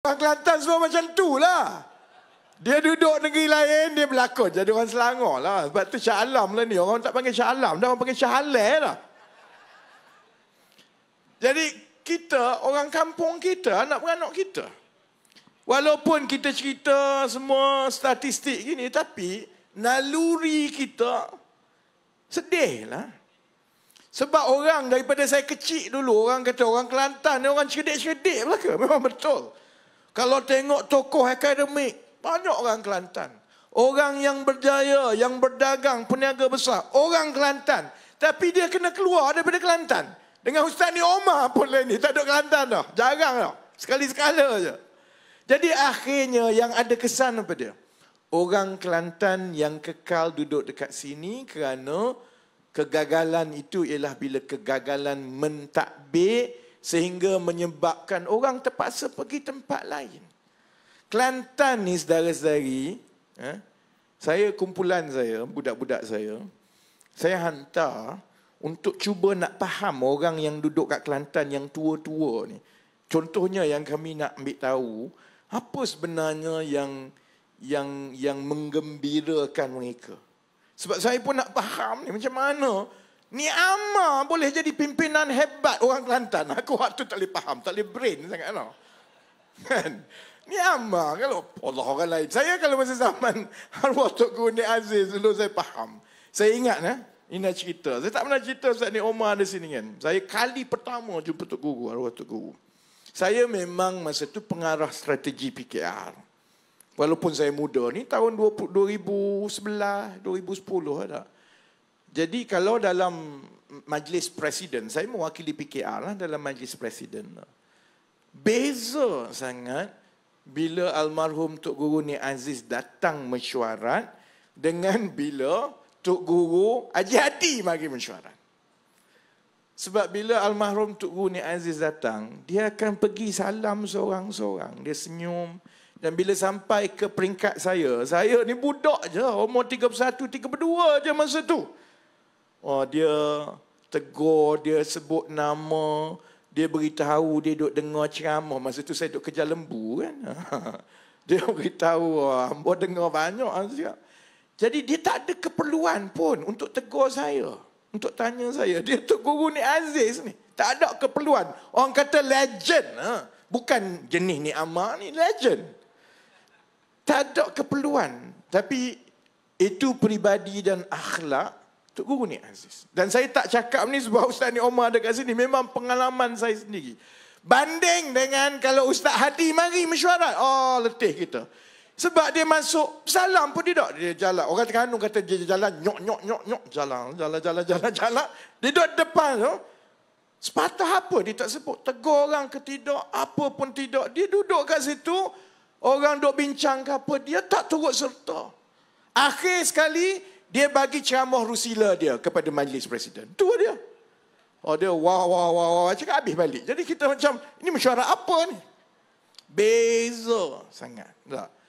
Orang Kelantan semua macam tu lah. Dia duduk negeri lain, dia berlakon jadi orang Selangor lah. Sebab tu Shah Alam lah ni. Orang tak panggil Shah Alam, dah orang panggil Shah Alay lah. Jadi kita, orang kampung kita, anak beranak kita. Walaupun kita cerita semua statistik gini, tapi naluri kita sedih lah. Sebab orang daripada saya kecil dulu, orang kata orang Kelantan ni orang cerdik-cerdik pula Memang betul. Kalau tengok tokoh akademik, banyak orang Kelantan. Orang yang berjaya, yang berdagang, peniaga besar. Orang Kelantan. Tapi dia kena keluar daripada Kelantan. Dengan Ustaz ni Omar pun lain ni. Tak ada Kelantan dah. Jarang dah. Sekali-sekala je. Jadi akhirnya yang ada kesan apa dia? Orang Kelantan yang kekal duduk dekat sini kerana kegagalan itu ialah bila kegagalan mentadbir sehingga menyebabkan orang terpaksa pergi tempat lain. Kelantan ni saudara-saudari, eh, saya kumpulan saya, budak-budak saya, saya hantar untuk cuba nak faham orang yang duduk kat Kelantan yang tua-tua ni. Contohnya yang kami nak ambil tahu, apa sebenarnya yang yang yang menggembirakan mereka. Sebab saya pun nak faham ni macam mana Ni ama boleh jadi pimpinan hebat orang Kelantan. Aku waktu tak boleh faham, tak boleh brain sangat. No. Kan? Ni ama kalau Allah orang lain. Saya kalau masa zaman arwah Tok Guru Nek Aziz dulu saya faham. Saya ingat ya. Eh, Ini cerita. Saya tak pernah cerita Ustaz Ni Omar di sini kan. Saya kali pertama jumpa Tok Guru, arwah Tok Guru. Saya memang masa tu pengarah strategi PKR. Walaupun saya muda ni tahun 20, 2011, 2010 ada. Lah jadi kalau dalam majlis presiden, saya mewakili PKR lah dalam majlis presiden. Beza sangat bila almarhum Tok Guru Ni Aziz datang mesyuarat dengan bila Tok Guru Haji Hadi mari mesyuarat. Sebab bila almarhum Tok Guru Ni Aziz datang, dia akan pergi salam seorang-seorang. Dia senyum. Dan bila sampai ke peringkat saya, saya ni budak je, umur 31, 32 je masa tu. Oh, dia tegur, dia sebut nama, dia beritahu, dia duduk dengar ceramah. Masa tu saya duduk kerja lembu kan. dia beritahu, ah, hamba dengar banyak. Siap. Jadi dia tak ada keperluan pun untuk tegur saya. Untuk tanya saya. Dia tu guru ni Aziz ni. Tak ada keperluan. Orang kata legend. Ha? Bukan jenis ni Amar ni, legend. Tak ada keperluan. Tapi itu peribadi dan akhlak Tok Guru ni Aziz. Dan saya tak cakap ni sebab Ustaz ni Omar ada kat sini. Memang pengalaman saya sendiri. Banding dengan kalau Ustaz Hadi mari mesyuarat. Oh letih kita. Sebab dia masuk salam pun tidak. Dia jalan. Orang terkandung kata dia jalan nyok nyok nyok nyok. Jalan jalan jalan jalan jalan. Dia duduk depan tu. Sepatah apa dia tak sebut. Tegur orang ke tidak. Apa pun tidak. Dia duduk kat situ. Orang duduk bincang ke apa. Dia tak turut serta. Akhir Akhir sekali dia bagi ceramah rusila dia kepada majlis presiden. Itu dia. Oh dia wah wah wah wah cakap habis balik. Jadi kita macam ini mesyuarat apa ni? Beza sangat. Tak?